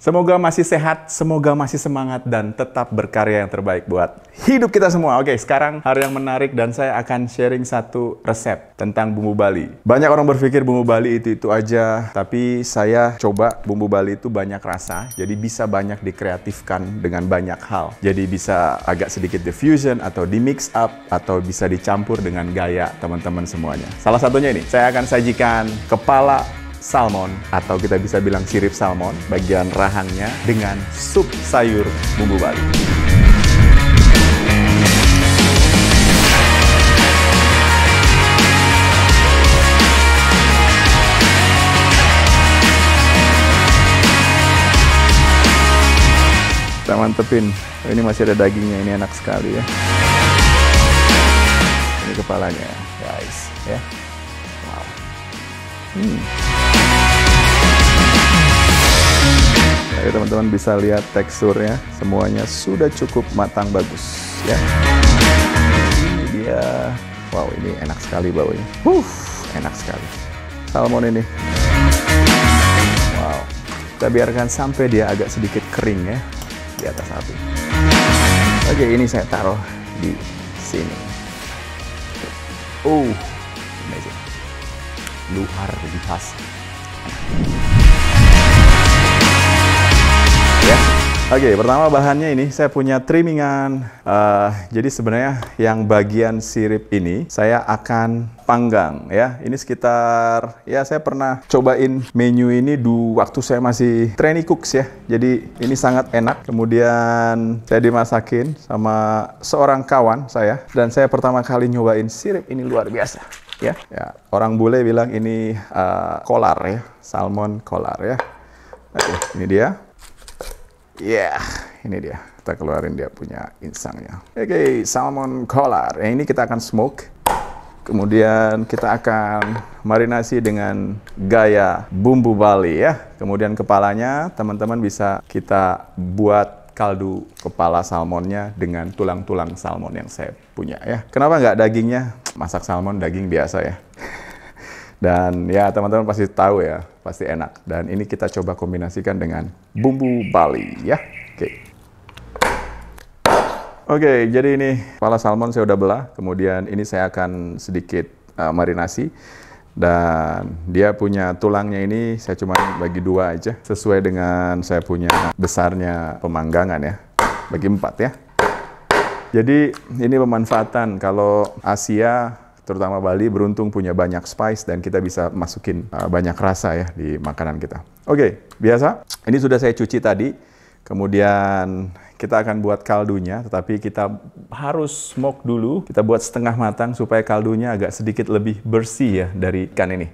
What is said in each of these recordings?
Semoga masih sehat, semoga masih semangat, dan tetap berkarya yang terbaik buat hidup kita semua. Oke, sekarang hari yang menarik dan saya akan sharing satu resep tentang bumbu Bali. Banyak orang berpikir bumbu Bali itu-itu aja, tapi saya coba bumbu Bali itu banyak rasa, jadi bisa banyak dikreatifkan dengan banyak hal. Jadi bisa agak sedikit diffusion, atau di mix up, atau bisa dicampur dengan gaya teman-teman semuanya. Salah satunya ini, saya akan sajikan kepala salmon atau kita bisa bilang sirip salmon bagian rahangnya dengan sup sayur bumbu Bali. mantepin. Oh, ini masih ada dagingnya, ini enak sekali ya. Ini kepalanya, guys, ya. Hmm. teman-teman bisa lihat teksturnya, semuanya sudah cukup matang bagus ya. Ini dia, wow ini enak sekali baunya, uh enak sekali. Salmon ini, wow. Kita biarkan sampai dia agak sedikit kering ya di atas api. Oke ini saya taruh di sini. oh luar biasa. Ya. Oke, okay, pertama bahannya ini saya punya trimmingan. Uh, eh, jadi sebenarnya yang bagian sirip ini saya akan panggang ya. Ini sekitar ya saya pernah cobain menu ini du waktu saya masih training cooks ya. Jadi ini sangat enak. Kemudian saya dimasakin sama seorang kawan saya dan saya pertama kali nyobain sirip ini luar biasa ya. ya. Orang bule bilang ini uh, kolar ya, salmon kolar ya. Oke, ini dia. Ya, yeah, ini dia. Kita keluarin dia punya insangnya. Oke, salmon kolar. Yang eh, ini kita akan smoke. Kemudian kita akan marinasi dengan gaya bumbu Bali ya. Kemudian kepalanya teman-teman bisa kita buat kaldu kepala salmonnya dengan tulang-tulang salmon yang saya punya ya. Kenapa nggak dagingnya? masak salmon daging biasa ya. Dan ya teman-teman pasti tahu ya, pasti enak. Dan ini kita coba kombinasikan dengan bumbu Bali ya. Oke. Okay. Oke, okay, jadi ini kepala salmon saya udah belah. Kemudian ini saya akan sedikit uh, marinasi. Dan dia punya tulangnya ini saya cuma bagi dua aja. Sesuai dengan saya punya besarnya pemanggangan ya. Bagi empat ya. Jadi ini pemanfaatan kalau Asia terutama Bali beruntung punya banyak spice dan kita bisa masukin eh, banyak rasa ya di makanan kita. Oke, okay, biasa. Ini sudah saya cuci tadi. Kemudian kita akan buat kaldunya, tetapi kita harus smoke dulu. Kita buat setengah matang supaya kaldunya agak sedikit lebih bersih ya dari ikan ini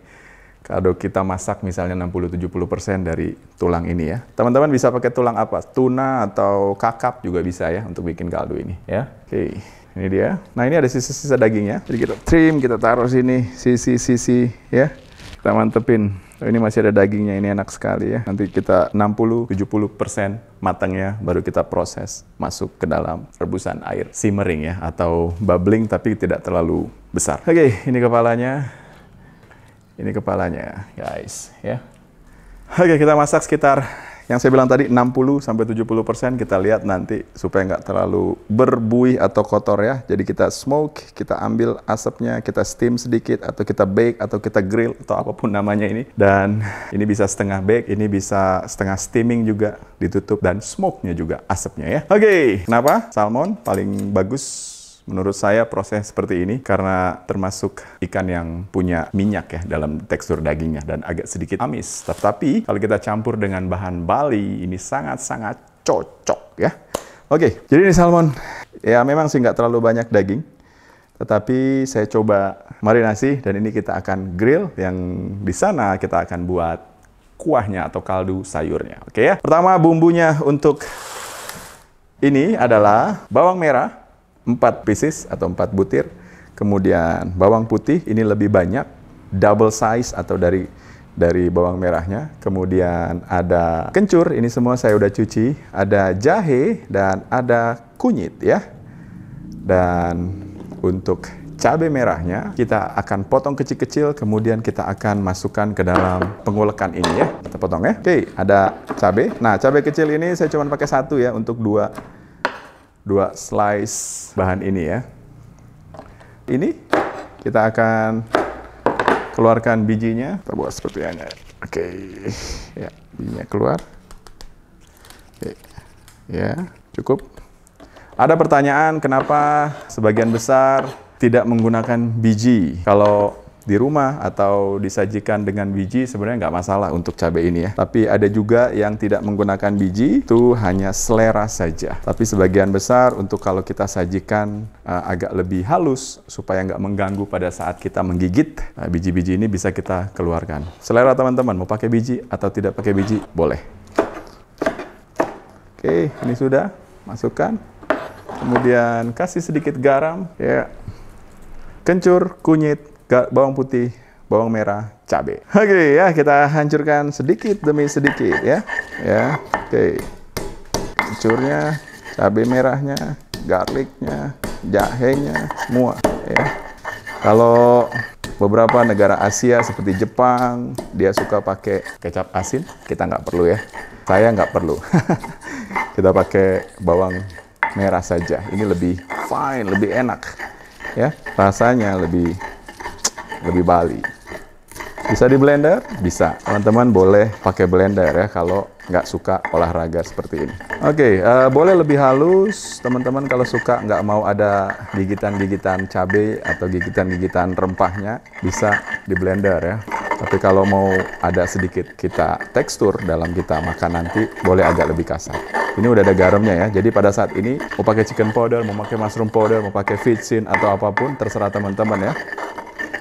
kalau kita masak misalnya 60-70% dari tulang ini ya. Teman-teman bisa pakai tulang apa? Tuna atau kakap juga bisa ya untuk bikin kaldu ini ya. Oke, ini dia. Nah ini ada sisa-sisa dagingnya. Jadi kita trim, kita taruh sini, sisi-sisi ya. Kita mantepin. Oh, ini masih ada dagingnya, ini enak sekali ya. Nanti kita 60-70% matangnya baru kita proses masuk ke dalam rebusan air simmering ya atau bubbling tapi tidak terlalu besar. Oke, ini kepalanya ini kepalanya, guys, ya. Oke, kita masak sekitar yang saya bilang tadi 60 sampai 70 persen kita lihat nanti supaya nggak terlalu berbuih atau kotor ya. Jadi kita smoke, kita ambil asapnya, kita steam sedikit atau kita bake atau kita grill atau apapun namanya ini. Dan ini bisa setengah bake, ini bisa setengah steaming juga ditutup dan smoke-nya juga asapnya ya. Oke, kenapa salmon paling bagus Menurut saya proses seperti ini karena termasuk ikan yang punya minyak ya dalam tekstur dagingnya dan agak sedikit amis. Tetapi kalau kita campur dengan bahan Bali ini sangat-sangat cocok ya. Oke, jadi ini salmon. Ya memang sih nggak terlalu banyak daging. Tetapi saya coba marinasi dan ini kita akan grill yang di sana kita akan buat kuahnya atau kaldu sayurnya. Oke ya. Pertama bumbunya untuk ini adalah bawang merah, 4 pieces atau 4 butir. Kemudian bawang putih ini lebih banyak, double size atau dari dari bawang merahnya. Kemudian ada kencur, ini semua saya udah cuci. Ada jahe dan ada kunyit ya. Dan untuk cabai merahnya kita akan potong kecil-kecil kemudian kita akan masukkan ke dalam pengulekan ini ya kita potong ya oke ada cabai nah cabai kecil ini saya cuma pakai satu ya untuk dua dua slice bahan ini ya. Ini kita akan keluarkan bijinya. Kita buat seperti ini. Oke, ya bijinya keluar. Oke. Ya, cukup. Ada pertanyaan kenapa sebagian besar tidak menggunakan biji kalau di rumah atau disajikan dengan biji sebenarnya nggak masalah untuk cabai ini ya. Tapi ada juga yang tidak menggunakan biji itu hanya selera saja. Tapi sebagian besar untuk kalau kita sajikan uh, agak lebih halus supaya nggak mengganggu pada saat kita menggigit eh, biji-biji uh, biji -biji ini bisa kita keluarkan. Selera teman-teman mau pakai biji atau tidak pakai biji boleh. Oke ini sudah masukkan. Kemudian kasih sedikit garam ya. Kencur, kunyit, bawang putih, bawang merah, cabe. Oke okay, ya, kita hancurkan sedikit demi sedikit ya. Ya. Oke. Okay. Hancurnya cabai merahnya, garlicnya, jahenya, semua ya. Kalau beberapa negara Asia seperti Jepang, dia suka pakai kecap asin. Kita nggak perlu ya. Saya nggak perlu. kita pakai bawang merah saja. Ini lebih fine, lebih enak. Ya, rasanya lebih lebih Bali. Bisa di blender? Bisa. Teman-teman boleh pakai blender ya kalau nggak suka olahraga seperti ini. Oke, okay, uh, eh, boleh lebih halus. Teman-teman kalau suka nggak mau ada gigitan-gigitan cabai atau gigitan-gigitan rempahnya, bisa di blender ya. Tapi kalau mau ada sedikit kita tekstur dalam kita makan nanti, boleh agak lebih kasar. Ini udah ada garamnya ya. Jadi pada saat ini mau pakai chicken powder, mau pakai mushroom powder, mau pakai fitsin atau apapun terserah teman-teman ya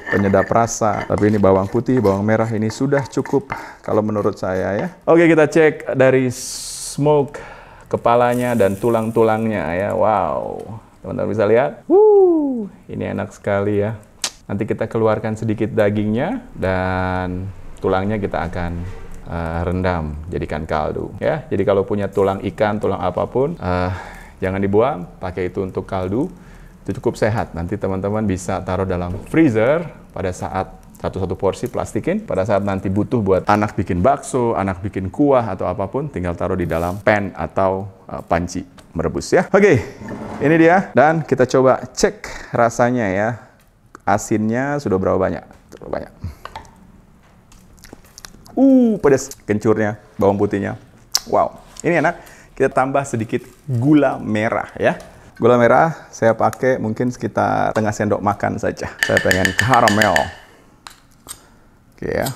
penyedap rasa. Tapi ini bawang putih, bawang merah ini sudah cukup kalau menurut saya ya. Oke, kita cek dari smoke kepalanya dan tulang-tulangnya ya. Wow. Teman-teman bisa lihat. Woo, ini enak sekali ya. Nanti kita keluarkan sedikit dagingnya dan tulangnya kita akan uh, rendam, jadikan kaldu. Ya, jadi kalau punya tulang ikan, tulang apapun, uh, jangan dibuang, pakai itu untuk kaldu itu cukup sehat. Nanti teman-teman bisa taruh dalam freezer pada saat satu-satu porsi plastikin. Pada saat nanti butuh buat anak bikin bakso, anak bikin kuah atau apapun, tinggal taruh di dalam pan atau uh, panci merebus ya. Oke, okay, ini dia. Dan kita coba cek rasanya ya. Asinnya sudah berapa banyak? Terlalu banyak. Uh, pedas. Kencurnya, bawang putihnya. Wow, ini enak. Kita tambah sedikit gula merah ya. Gula merah saya pakai mungkin sekitar setengah sendok makan saja. Saya pengen karamel. Oke ya.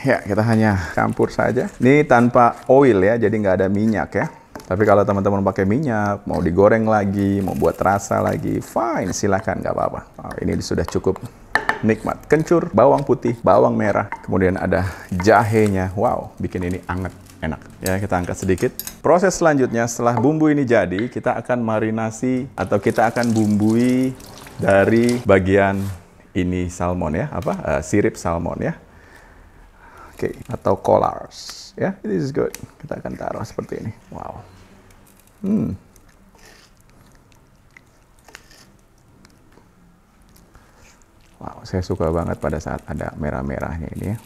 Ya, kita hanya campur saja. Ini tanpa oil ya, jadi nggak ada minyak ya. Tapi kalau teman-teman pakai minyak, mau digoreng lagi, mau buat rasa lagi, fine, silakan, nggak apa-apa. Oh, ini sudah cukup nikmat. Kencur, bawang putih, bawang merah, kemudian ada jahenya. Wow, bikin ini anget enak. Ya, kita angkat sedikit. Proses selanjutnya setelah bumbu ini jadi, kita akan marinasi atau kita akan bumbui dari bagian ini salmon ya, apa? Uh, sirip salmon ya. Oke, okay. atau collars ya. Yeah, this is good. Kita akan taruh seperti ini. Wow. Hmm. Wow, saya suka banget pada saat ada merah-merahnya ini ya.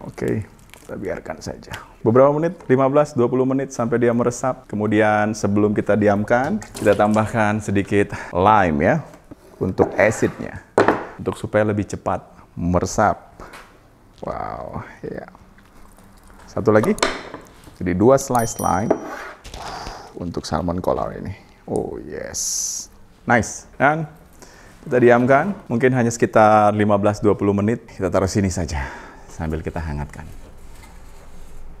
Oke, kita biarkan saja. Beberapa menit, 15-20 menit sampai dia meresap. Kemudian sebelum kita diamkan, kita tambahkan sedikit lime ya untuk acidnya. Untuk supaya lebih cepat meresap. Wow, ya. Satu lagi. Jadi dua slice lime untuk salmon collar ini. Oh yes. Nice. Dan kita diamkan mungkin hanya sekitar 15-20 menit. Kita taruh sini saja sambil kita hangatkan.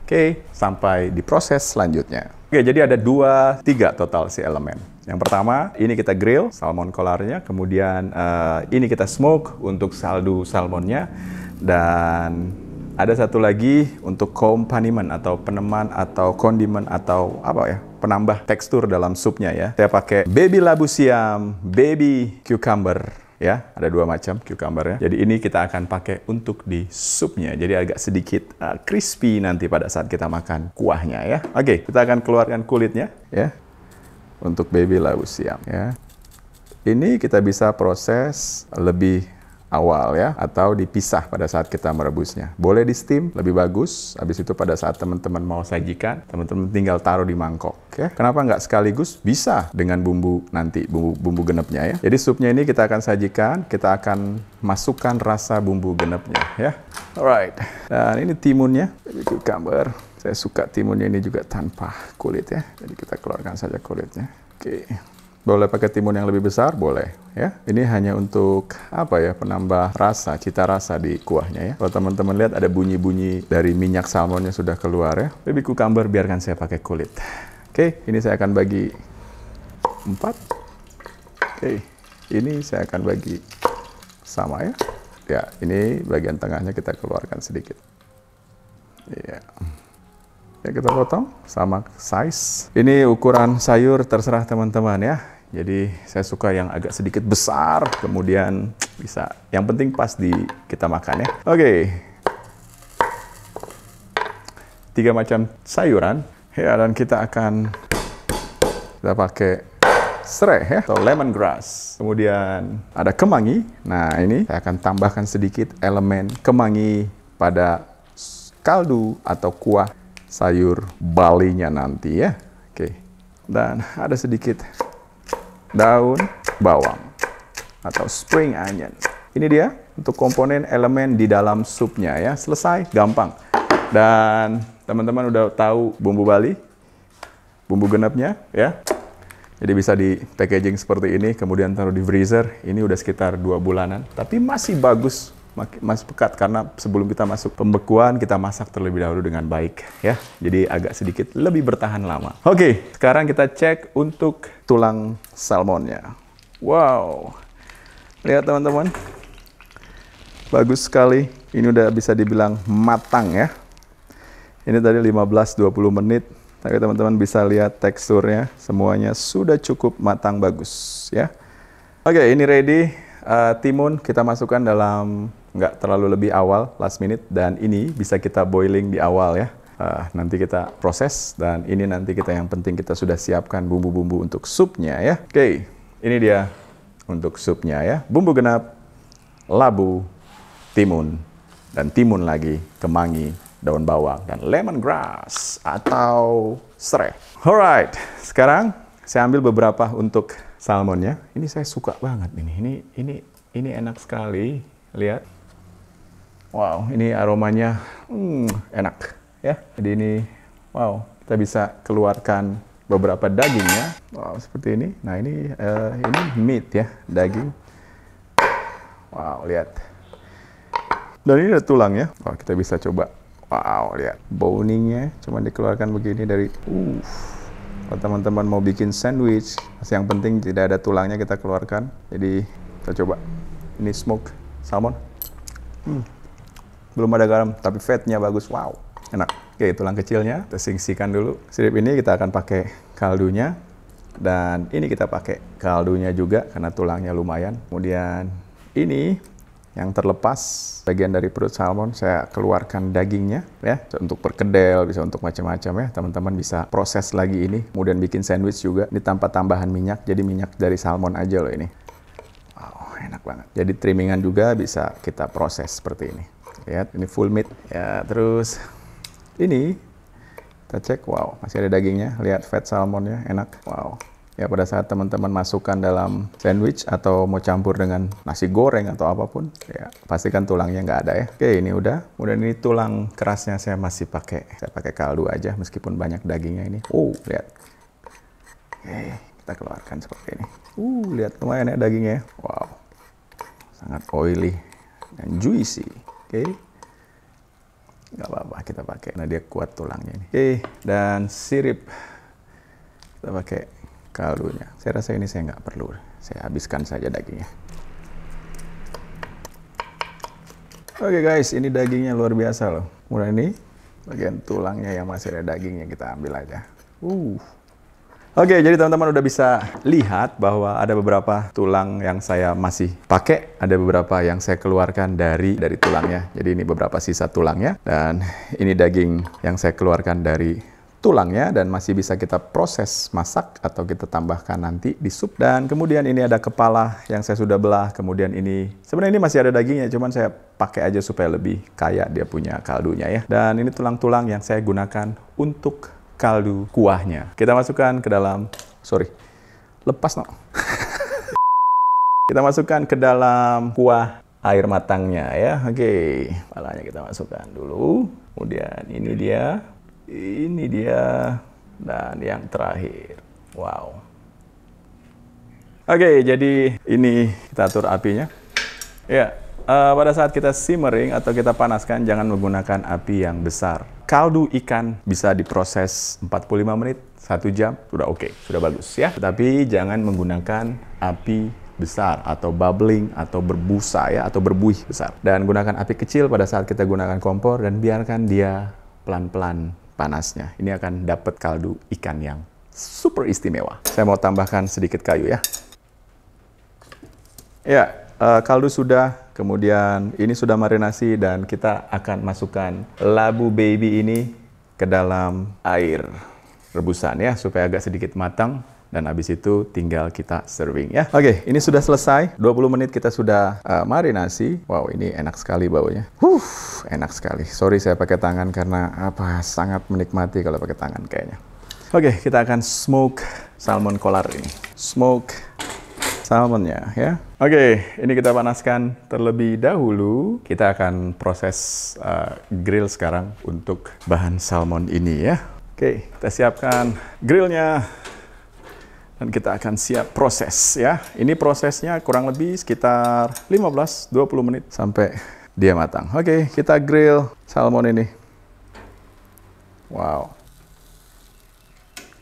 Oke, sampai di proses selanjutnya. Oke, jadi ada dua, tiga total si elemen. Yang pertama, ini kita grill salmon kolarnya, kemudian uh, ini kita smoke untuk saldo salmonnya, dan ada satu lagi untuk kompaniman atau peneman atau kondimen atau apa ya, penambah tekstur dalam supnya ya. Saya pakai baby labu siam, baby cucumber, ya ada dua macam cucumber ya jadi ini kita akan pakai untuk di supnya jadi agak sedikit uh, crispy nanti pada saat kita makan kuahnya ya oke kita akan keluarkan kulitnya ya untuk baby labu siam ya ini kita bisa proses lebih awal ya atau dipisah pada saat kita merebusnya. Boleh di steam, lebih bagus. Habis itu pada saat teman-teman mau sajikan, teman-teman tinggal taruh di mangkok ya. Kenapa nggak sekaligus? Bisa dengan bumbu nanti bumbu bumbu genepnya ya. Jadi supnya ini kita akan sajikan, kita akan masukkan rasa bumbu genepnya ya. Alright. Dan ini timunnya, jadi cucumber. Saya suka timunnya ini juga tanpa kulit ya. Jadi kita keluarkan saja kulitnya. Oke. Okay. Boleh pakai timun yang lebih besar? Boleh ya. Ini hanya untuk apa ya? Penambah rasa, cita rasa di kuahnya ya. Kalau teman-teman lihat ada bunyi-bunyi dari minyak salmonnya sudah keluar ya. Baby cucumber biarkan saya pakai kulit. Oke, ini saya akan bagi empat. Oke, ini saya akan bagi sama ya. Ya, ini bagian tengahnya kita keluarkan sedikit. Ya. Yeah ya kita potong sama size ini ukuran sayur terserah teman-teman ya jadi saya suka yang agak sedikit besar kemudian bisa yang penting pas di kita makan ya oke okay. tiga macam sayuran ya dan kita akan kita pakai serai ya atau lemongrass kemudian ada kemangi nah ini saya akan tambahkan sedikit elemen kemangi pada kaldu atau kuah sayur balinya nanti ya. Oke. Dan ada sedikit daun bawang atau spring onion. Ini dia untuk komponen elemen di dalam supnya ya. Selesai, gampang. Dan teman-teman udah tahu bumbu Bali, bumbu genapnya ya. Jadi bisa di packaging seperti ini, kemudian taruh di freezer. Ini udah sekitar dua bulanan, tapi masih bagus masih pekat karena sebelum kita masuk pembekuan kita masak terlebih dahulu dengan baik ya. Jadi agak sedikit lebih bertahan lama. Oke, sekarang kita cek untuk tulang salmonnya. Wow. Lihat teman-teman. Bagus sekali. Ini udah bisa dibilang matang ya. Ini tadi 15 20 menit tapi teman-teman bisa lihat teksturnya, semuanya sudah cukup matang bagus ya. Oke, ini ready. Uh, timun kita masukkan dalam nggak terlalu lebih awal last minute dan ini bisa kita boiling di awal ya. Uh, nanti kita proses dan ini nanti kita yang penting kita sudah siapkan bumbu-bumbu untuk supnya ya. Oke, okay, ini dia untuk supnya ya. Bumbu genap, labu, timun, dan timun lagi, kemangi, daun bawang, dan lemongrass atau serai. Alright, sekarang saya ambil beberapa untuk salmonnya. Ini saya suka banget ini. Ini ini ini enak sekali. Lihat. Wow, ini aromanya hmm, enak ya. Jadi ini wow, kita bisa keluarkan beberapa dagingnya. Wow, seperti ini. Nah, ini uh, ini meat ya, daging. Wow, lihat. Dan ini ada tulang ya. Wow, kita bisa coba. Wow, lihat boningnya cuma dikeluarkan begini dari uh. Kalau teman-teman mau bikin sandwich, yang penting tidak ada tulangnya kita keluarkan. Jadi kita coba. Ini smoke salmon. Hmm belum ada garam tapi fatnya bagus wow enak oke tulang kecilnya kita singsikan dulu sirip ini kita akan pakai kaldunya dan ini kita pakai kaldunya juga karena tulangnya lumayan kemudian ini yang terlepas bagian dari perut salmon saya keluarkan dagingnya ya bisa untuk perkedel bisa untuk macam-macam ya teman-teman bisa proses lagi ini kemudian bikin sandwich juga ini tanpa tambahan minyak jadi minyak dari salmon aja loh ini wow enak banget jadi trimmingan juga bisa kita proses seperti ini lihat ya, ini full meat ya terus ini kita cek wow masih ada dagingnya lihat fat salmonnya enak wow ya pada saat teman-teman masukkan dalam sandwich atau mau campur dengan nasi goreng atau apapun ya pastikan tulangnya nggak ada ya oke ini udah kemudian ini tulang kerasnya saya masih pakai saya pakai kaldu aja meskipun banyak dagingnya ini oh lihat oke kita keluarkan seperti ini uh lihat lumayan ya dagingnya ya. wow sangat oily dan juicy Oke. Okay. Gak apa-apa kita pakai. Nah, dia kuat tulangnya ini. Oke, okay. dan sirip. Kita pakai kaldunya. Saya rasa ini saya nggak perlu. Saya habiskan saja dagingnya. Oke okay guys, ini dagingnya luar biasa loh. Mulai ini bagian tulangnya yang masih ada dagingnya kita ambil aja. Uh. Oke, jadi teman-teman udah bisa lihat bahwa ada beberapa tulang yang saya masih pakai, ada beberapa yang saya keluarkan dari dari tulangnya. Jadi ini beberapa sisa tulangnya dan ini daging yang saya keluarkan dari tulangnya dan masih bisa kita proses masak atau kita tambahkan nanti di sup. Dan kemudian ini ada kepala yang saya sudah belah, kemudian ini sebenarnya ini masih ada dagingnya, cuman saya pakai aja supaya lebih kaya dia punya kaldunya ya. Dan ini tulang-tulang yang saya gunakan untuk kaldu kuahnya. Kita masukkan ke dalam, sorry, lepas no. kita masukkan ke dalam kuah air matangnya ya. Oke, okay. palanya kita masukkan dulu. Kemudian ini dia, ini dia, dan yang terakhir. Wow. Oke, okay, jadi ini kita atur apinya. Ya, yeah. uh, pada saat kita simmering atau kita panaskan, jangan menggunakan api yang besar kaldu ikan bisa diproses 45 menit, 1 jam, sudah oke, okay, sudah bagus ya. Tetapi jangan menggunakan api besar atau bubbling atau berbusa ya atau berbuih besar. Dan gunakan api kecil pada saat kita gunakan kompor dan biarkan dia pelan-pelan panasnya. Ini akan dapat kaldu ikan yang super istimewa. Saya mau tambahkan sedikit kayu ya. Ya, uh, kaldu sudah, kemudian ini sudah marinasi dan kita akan masukkan labu baby ini ke dalam air rebusan ya supaya agak sedikit matang dan habis itu tinggal kita serving ya. Oke, okay, ini sudah selesai. 20 menit kita sudah uh, marinasi. Wow, ini enak sekali baunya. Huh, enak sekali. Sorry saya pakai tangan karena apa sangat menikmati kalau pakai tangan kayaknya. Oke, okay, kita akan smoke salmon kolar ini. Smoke salmonnya ya. Oke, ini kita panaskan terlebih dahulu. Kita akan proses uh, grill sekarang untuk bahan salmon ini ya. Oke, kita siapkan grillnya dan kita akan siap proses ya. Ini prosesnya kurang lebih sekitar 15-20 menit sampai dia matang. Oke, kita grill salmon ini. Wow.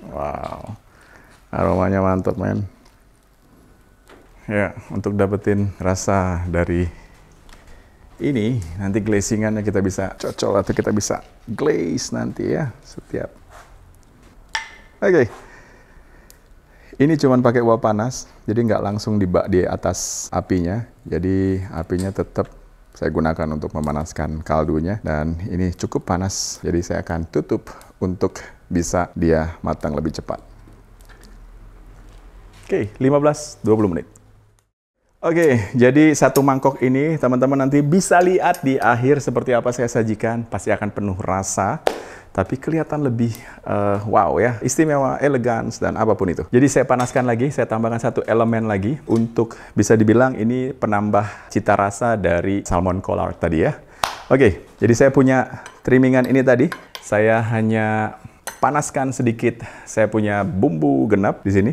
Wow. Aromanya mantap, men ya untuk dapetin rasa dari ini nanti glazingannya kita bisa cocol atau kita bisa glaze nanti ya setiap oke okay. ini cuman pakai uap panas jadi nggak langsung dibak di atas apinya jadi apinya tetap saya gunakan untuk memanaskan kaldunya dan ini cukup panas jadi saya akan tutup untuk bisa dia matang lebih cepat oke okay, 15-20 menit Oke, jadi satu mangkok ini teman-teman nanti bisa lihat di akhir seperti apa saya sajikan. Pasti akan penuh rasa, tapi kelihatan lebih uh, wow ya, istimewa, elegan, dan apapun itu. Jadi saya panaskan lagi, saya tambahkan satu elemen lagi untuk bisa dibilang ini penambah cita rasa dari salmon collard tadi ya. Oke, jadi saya punya trimmingan ini tadi. Saya hanya panaskan sedikit. Saya punya bumbu genap di sini.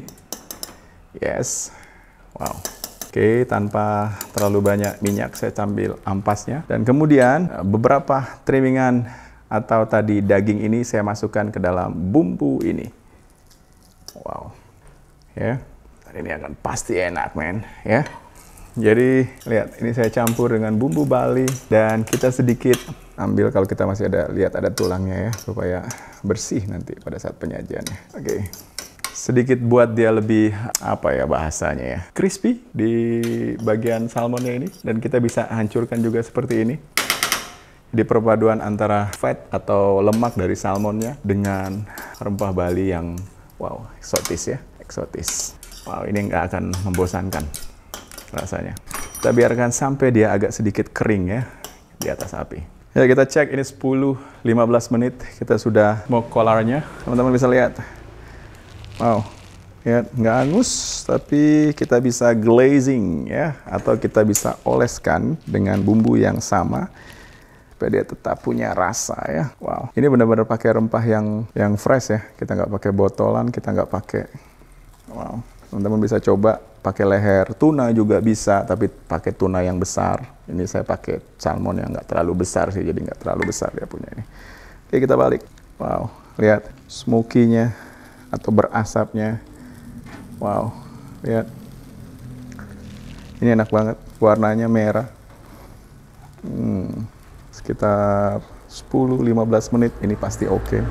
Yes. Wow. Oke, tanpa terlalu banyak minyak saya ambil ampasnya. Dan kemudian eh, beberapa trimmingan atau tadi daging ini saya masukkan ke dalam bumbu ini. Wow. Ya. ini akan pasti enak, men, ya. Jadi lihat ini saya campur dengan bumbu Bali dan kita sedikit ambil kalau kita masih ada lihat ada tulangnya ya supaya bersih nanti pada saat penyajiannya. Oke. Okay sedikit buat dia lebih apa ya bahasanya ya crispy di bagian salmonnya ini dan kita bisa hancurkan juga seperti ini di perpaduan antara fat atau lemak dari salmonnya dengan rempah Bali yang wow eksotis ya eksotis wow ini nggak akan membosankan rasanya kita biarkan sampai dia agak sedikit kering ya di atas api ya kita cek ini 10-15 menit kita sudah mau kolarnya teman-teman bisa lihat Wow, ya nggak angus, tapi kita bisa glazing ya, atau kita bisa oleskan dengan bumbu yang sama supaya dia tetap punya rasa ya. Wow, ini benar-benar pakai rempah yang yang fresh ya. Kita nggak pakai botolan, kita nggak pakai. Wow, teman-teman bisa coba pakai leher tuna juga bisa, tapi pakai tuna yang besar. Ini saya pakai salmon yang nggak terlalu besar sih, jadi nggak terlalu besar dia punya ini. Oke, kita balik. Wow, lihat smokinya atau berasapnya. Wow, lihat. Ini enak banget, warnanya merah. Hmm, sekitar 10-15 menit ini pasti oke. Okay.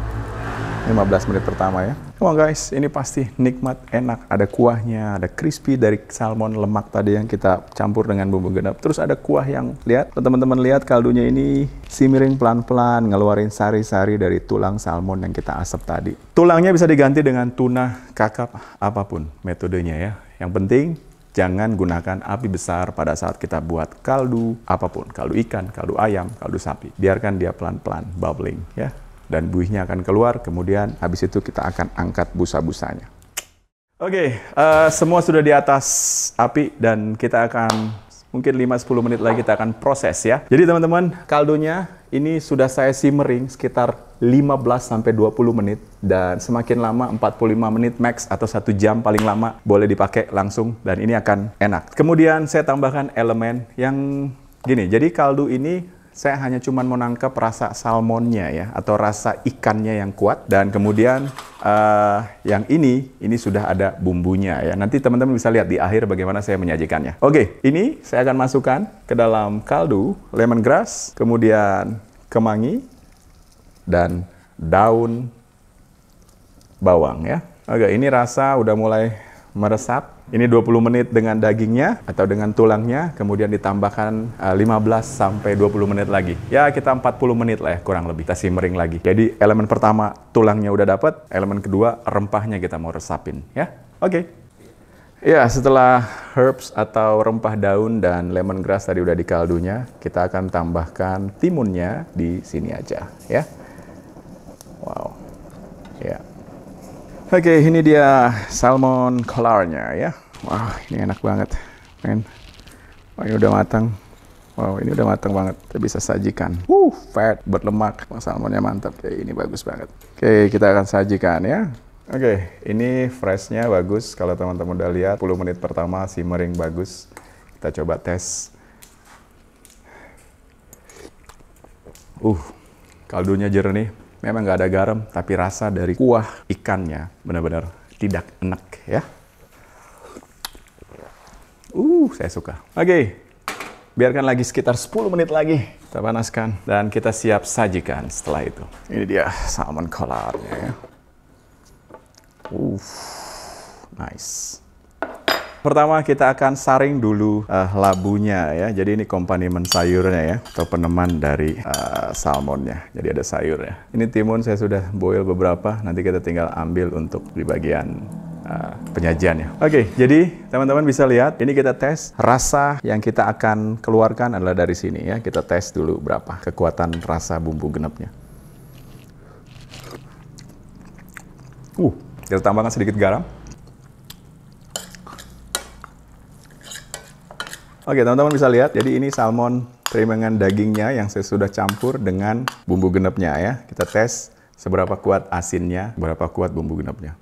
15 menit pertama ya. Come on guys, ini pasti nikmat, enak. Ada kuahnya, ada crispy dari salmon lemak tadi yang kita campur dengan bumbu genap. Terus ada kuah yang, lihat, teman-teman lihat kaldunya ini si miring pelan-pelan, ngeluarin sari-sari dari tulang salmon yang kita asap tadi. Tulangnya bisa diganti dengan tuna, kakap, apapun metodenya ya. Yang penting jangan gunakan api besar pada saat kita buat kaldu apapun, kaldu ikan, kaldu ayam, kaldu sapi. Biarkan dia pelan-pelan bubbling ya dan buihnya akan keluar. Kemudian habis itu kita akan angkat busa-busanya. Oke, okay, uh, eh, semua sudah di atas api dan kita akan mungkin 5-10 menit lagi kita akan proses ya. Jadi teman-teman, kaldunya ini sudah saya simmering sekitar 15 sampai 20 menit dan semakin lama 45 menit max atau satu jam paling lama boleh dipakai langsung dan ini akan enak. Kemudian saya tambahkan elemen yang gini. Jadi kaldu ini saya hanya cuma menangkap rasa salmonnya ya atau rasa ikannya yang kuat dan kemudian uh, yang ini ini sudah ada bumbunya ya nanti teman-teman bisa lihat di akhir bagaimana saya menyajikannya oke ini saya akan masukkan ke dalam kaldu lemon grass, kemudian kemangi dan daun bawang ya oke ini rasa udah mulai meresap ini 20 menit dengan dagingnya atau dengan tulangnya, kemudian ditambahkan eh, lima 15 sampai 20 menit lagi. Ya, kita 40 menit lah ya kurang lebih. Kita simmering lagi. Jadi elemen pertama tulangnya udah dapat, elemen kedua rempahnya kita mau resapin, ya. Oke. Okay. Ya, setelah herbs atau rempah daun dan lemongrass tadi udah di kaldunya, kita akan tambahkan timunnya di sini aja, ya. Wow. Ya. Yeah. Oke, okay, ini dia salmon kolarnya ya. Wow, ini enak banget. Men. Wah, ini udah matang. Wow, ini udah matang banget. Kita bisa sajikan. Wuh, fat, berlemak. Wah, salmonnya mantap. Oke, ini bagus banget. Oke, kita akan sajikan ya. Oke, okay, ini freshnya bagus. Kalau teman-teman udah lihat, 10 menit pertama simmering bagus. Kita coba tes. Uh, kaldunya jernih. Memang nggak ada garam, tapi rasa dari kuah ikannya benar-benar tidak enak ya. Uh, saya suka. Oke, okay. biarkan lagi sekitar 10 menit lagi. Kita panaskan dan kita siap sajikan setelah itu. Ini dia salmon kolarnya. ya. Uh, nice. Pertama kita akan saring dulu uh, labunya ya. Jadi ini komponen sayurnya ya atau peneman dari uh, salmonnya. Jadi ada sayurnya. Ini timun saya sudah boil beberapa. Nanti kita tinggal ambil untuk di bagian Uh, eh, penyajiannya. Oke, okay, jadi teman-teman bisa lihat ini kita tes rasa yang kita akan keluarkan adalah dari sini ya. Kita tes dulu berapa kekuatan rasa bumbu genepnya. Uh, kita tambahkan sedikit garam. Oke, teman-teman bisa lihat. Jadi ini salmon perimbangan dagingnya yang saya sudah campur dengan bumbu genepnya ya. Kita tes seberapa kuat asinnya, berapa kuat bumbu genepnya.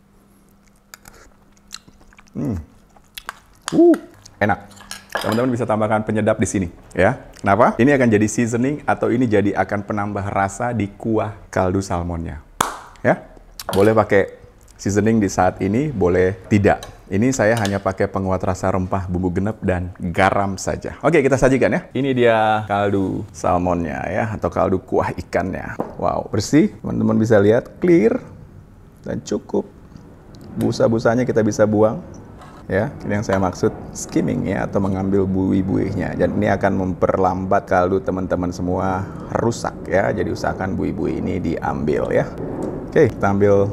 Hmm. Uh, enak. Teman-teman bisa tambahkan penyedap di sini ya. Kenapa? Ini akan jadi seasoning atau ini jadi akan penambah rasa di kuah kaldu salmonnya. Ya. Boleh pakai seasoning di saat ini, boleh tidak. Ini saya hanya pakai penguat rasa rempah bumbu genep dan garam saja. Oke, kita sajikan ya. Ini dia kaldu salmonnya ya, atau kaldu kuah ikannya. Wow, bersih. Teman-teman bisa lihat, clear dan cukup. Busa-busanya kita bisa buang. Ya, ini yang saya maksud skimming ya atau mengambil buih-buihnya. Dan ini akan memperlambat kaldu teman-teman semua rusak ya. Jadi usahakan buih-buih ini diambil ya. Oke, kita ambil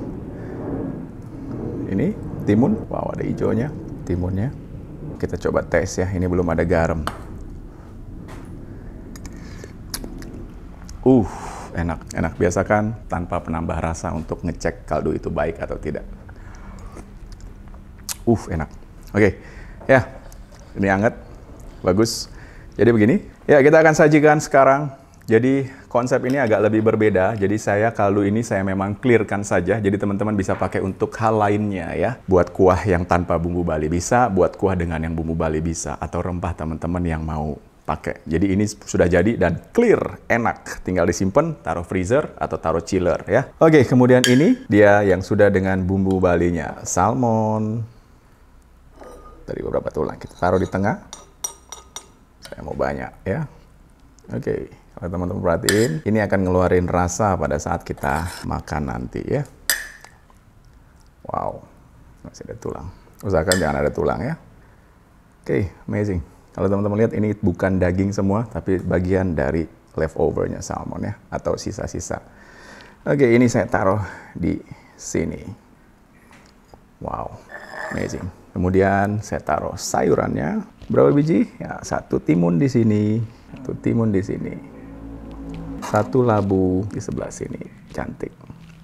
ini timun. Wow, ada hijaunya, timunnya. Kita coba tes ya, ini belum ada garam. Uh, enak, enak biasa kan tanpa penambah rasa untuk ngecek kaldu itu baik atau tidak. Uh, enak. Oke. Okay. Ya. Ini hangat, Bagus. Jadi begini. Ya, kita akan sajikan sekarang jadi konsep ini agak lebih berbeda. Jadi saya kalau ini saya memang clearkan saja. Jadi teman-teman bisa pakai untuk hal lainnya ya. Buat kuah yang tanpa bumbu Bali bisa, buat kuah dengan yang bumbu Bali bisa atau rempah teman-teman yang mau pakai. Jadi ini sudah jadi dan clear, enak. Tinggal disimpan, taruh freezer atau taruh chiller ya. Oke, kemudian ini dia yang sudah dengan bumbu balinya. Salmon. Tadi beberapa tulang kita taruh di tengah. Saya mau banyak ya. Oke. Okay. Kalau teman-teman perhatiin, ini akan ngeluarin rasa pada saat kita makan nanti ya. Wow, masih ada tulang. Usahakan jangan ada tulang ya. Oke, okay, amazing. Kalau teman-teman lihat ini bukan daging semua, tapi bagian dari leftovernya salmon ya, atau sisa-sisa. Oke, okay, ini saya taruh di sini. Wow, amazing. Kemudian saya taruh sayurannya. Berapa biji? Ya, satu timun di sini, satu timun di sini. Satu labu di sebelah sini. Cantik.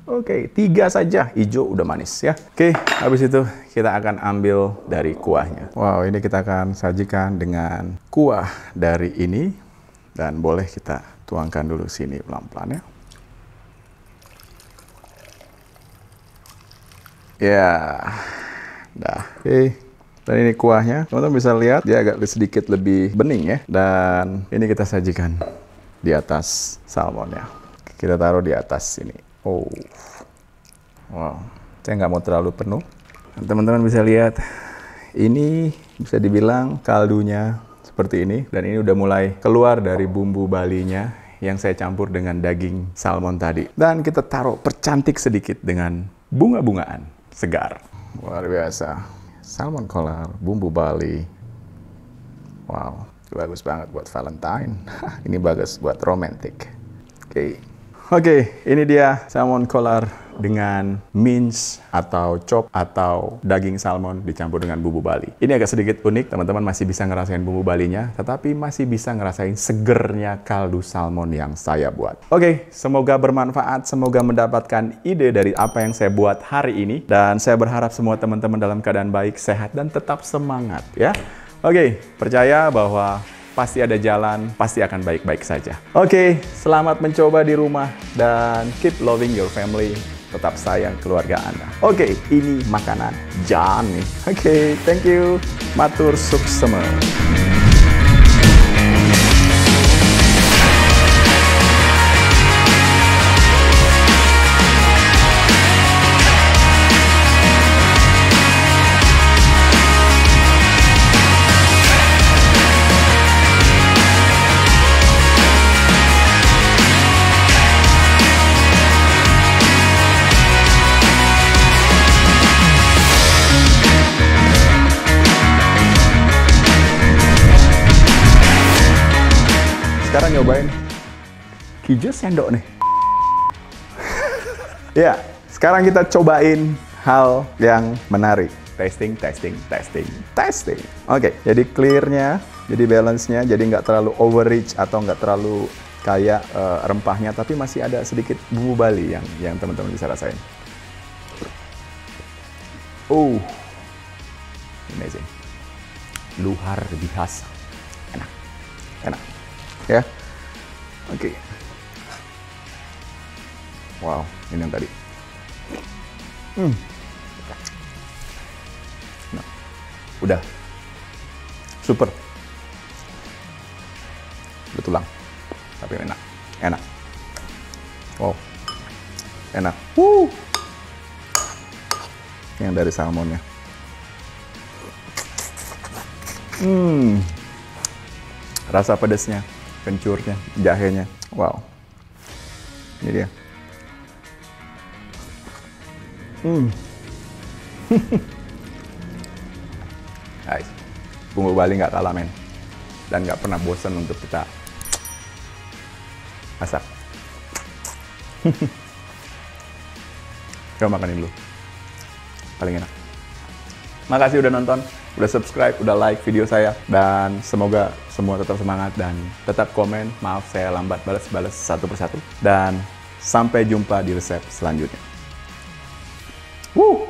Oke, tiga saja. Hijau udah manis ya. Oke, habis itu kita akan ambil dari kuahnya. Wow, ini kita akan sajikan dengan kuah dari ini. Dan boleh kita tuangkan dulu sini pelan-pelan ya. Ya, yeah. dah. Oke, Dan ini kuahnya, teman-teman bisa lihat dia agak sedikit lebih bening ya. Dan ini kita sajikan di atas salmonnya. Kita taruh di atas sini. Oh, wow. Saya nggak mau terlalu penuh. Teman-teman bisa lihat, ini bisa dibilang kaldunya seperti ini. Dan ini udah mulai keluar dari bumbu balinya yang saya campur dengan daging salmon tadi. Dan kita taruh percantik sedikit dengan bunga-bungaan segar. Luar biasa. Salmon kolar, bumbu bali. Wow. Bagus banget buat Valentine. ini bagus buat romantic. Oke. Okay. Oke, okay, ini dia salmon collar dengan mince atau chop atau daging salmon dicampur dengan bumbu Bali. Ini agak sedikit unik, teman-teman masih bisa ngerasain bumbu Balinya, tetapi masih bisa ngerasain segernya kaldu salmon yang saya buat. Oke, okay, semoga bermanfaat, semoga mendapatkan ide dari apa yang saya buat hari ini dan saya berharap semua teman-teman dalam keadaan baik, sehat dan tetap semangat ya. Oke, percaya bahwa pasti ada jalan, pasti akan baik-baik saja. Oke, selamat mencoba di rumah dan keep loving your family. Tetap sayang keluarga Anda. Oke, ini makanan nih. Oke, thank you. Matur sukses. sekarang nyobain kijo sendok nih. ya, sekarang kita cobain hal yang menarik. Testing, testing, testing, testing. Oke, okay, jadi clearnya, jadi balance-nya, jadi nggak terlalu overreach atau nggak terlalu kayak uh, rempahnya, tapi masih ada sedikit bumbu Bali yang yang teman-teman bisa rasain. Oh, amazing. Luar biasa. Enak, enak ya. Oke. Okay. Wow, ini yang tadi. Hmm. Nah, udah. Super. Betulang. Tapi enak. Enak. Wow. Enak. Woo. Yang dari salmonnya. Hmm. Rasa pedasnya kencurnya, jahenya. Wow. Ini dia. Hmm. Guys, bumbu Bali nggak kalah men. Dan nggak pernah bosan untuk kita masak. Coba makanin dulu. Paling enak. Makasih udah nonton udah subscribe, udah like video saya. Dan semoga semua tetap semangat dan tetap komen. Maaf saya lambat balas-balas satu persatu. Dan sampai jumpa di resep selanjutnya. Woo!